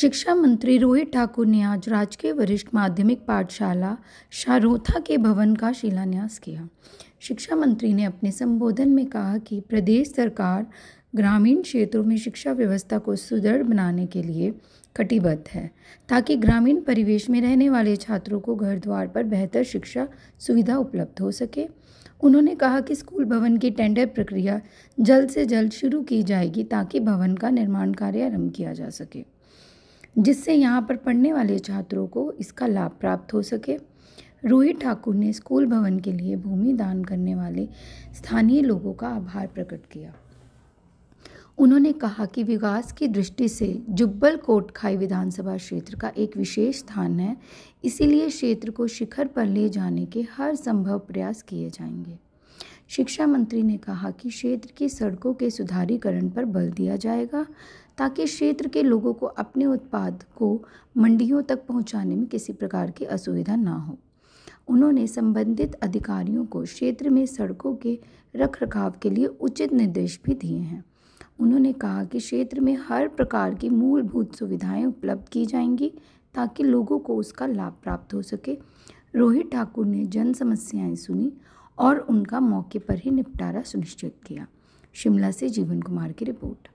शिक्षा मंत्री रोहित ठाकुर ने आज राजकीय वरिष्ठ माध्यमिक पाठशाला शारोथा के भवन का शिलान्यास किया शिक्षा मंत्री ने अपने संबोधन में कहा कि प्रदेश सरकार ग्रामीण क्षेत्रों में शिक्षा व्यवस्था को सुदृढ़ बनाने के लिए कटिबद्ध है ताकि ग्रामीण परिवेश में रहने वाले छात्रों को घर द्वार पर बेहतर शिक्षा सुविधा उपलब्ध हो सके उन्होंने कहा कि स्कूल भवन की टेंडर प्रक्रिया जल्द से जल्द शुरू की जाएगी ताकि भवन का निर्माण कार्य आरम्भ किया जा सके जिससे यहाँ पर पढ़ने वाले छात्रों को इसका लाभ प्राप्त हो सके रोहित ठाकुर ने स्कूल भवन के लिए भूमि दान करने वाले स्थानीय लोगों का आभार प्रकट किया उन्होंने कहा कि विकास की दृष्टि से जुब्बल कोटखाई विधानसभा क्षेत्र का एक विशेष स्थान है इसीलिए क्षेत्र को शिखर पर ले जाने के हर संभव प्रयास किए जाएंगे शिक्षा मंत्री ने कहा कि क्षेत्र की सड़कों के सुधारीकरण पर बल दिया जाएगा ताकि क्षेत्र के लोगों को अपने उत्पाद को मंडियों तक पहुंचाने में किसी प्रकार की असुविधा ना हो उन्होंने संबंधित अधिकारियों को क्षेत्र में सड़कों के रख रखाव के लिए उचित निर्देश भी दिए हैं उन्होंने कहा कि क्षेत्र में हर प्रकार की मूलभूत सुविधाएं उपलब्ध की जाएंगी ताकि लोगों को उसका लाभ प्राप्त हो सके रोहित ठाकुर ने जन समस्याएं सुनी और उनका मौके पर ही निपटारा सुनिश्चित किया शिमला से जीवन कुमार की रिपोर्ट